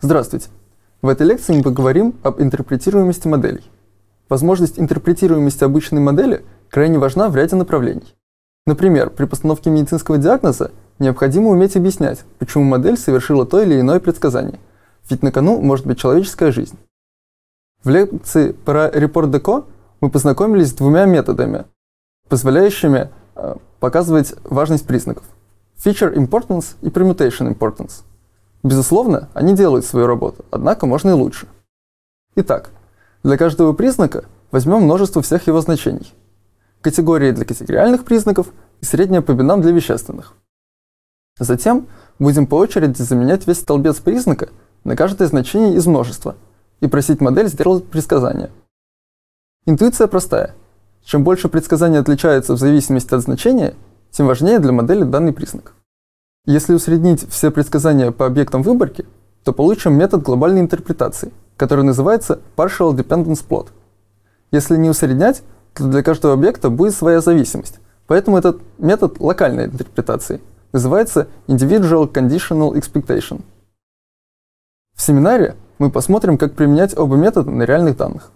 Здравствуйте! В этой лекции мы поговорим об интерпретируемости моделей. Возможность интерпретируемости обычной модели крайне важна в ряде направлений. Например, при постановке медицинского диагноза необходимо уметь объяснять, почему модель совершила то или иное предсказание, ведь на кону может быть человеческая жизнь. В лекции про Репорт Деко мы познакомились с двумя методами, позволяющими э, показывать важность признаков – Feature Importance и Permutation Importance – Безусловно, они делают свою работу, однако можно и лучше. Итак, для каждого признака возьмем множество всех его значений. Категории для категориальных признаков и среднее по бинам для вещественных. Затем будем по очереди заменять весь столбец признака на каждое значение из множества и просить модель сделать предсказание. Интуиция простая. Чем больше предсказания отличаются в зависимости от значения, тем важнее для модели данный признак. Если усреднить все предсказания по объектам выборки, то получим метод глобальной интерпретации, который называется Partial Dependence Plot. Если не усреднять, то для каждого объекта будет своя зависимость, поэтому этот метод локальной интерпретации называется Individual Conditional Expectation. В семинаре мы посмотрим, как применять оба метода на реальных данных.